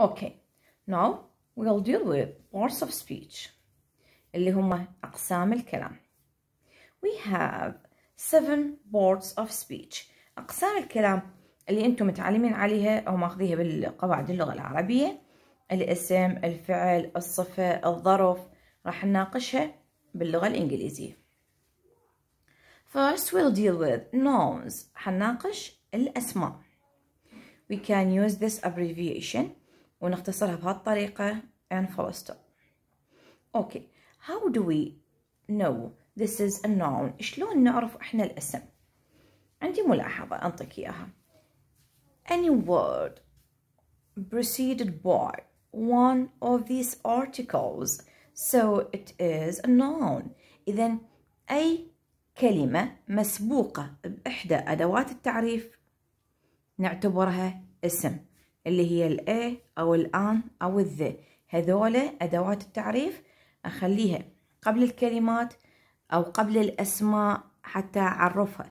Okay, now we'll deal with بارتس of speech اللي هما أقسام الكلام. We have seven بارتس of speech. أقسام الكلام اللي أنتم متعلمين عليها أو ماخذيها بالقواعد اللغة العربية الاسم، الفعل، الصفة، الظرف راح نناقشها باللغة الإنجليزية. First we'll deal with nouns. حنناقش الأسماء. We can use this abbreviation ونختصرها بهالطريقة and full stop Okay, how do we know this is a noun شلون نعرف احنا الاسم عندي ملاحظة انطيك اياها any word preceded by one of these articles so it is a noun اذا اي كلمة مسبوقة باحدى ادوات التعريف نعتبرها اسم اللي هي الأ أو الآن أو الذ هذول أدوات التعريف أخليها قبل الكلمات أو قبل الأسماء حتى أعرفها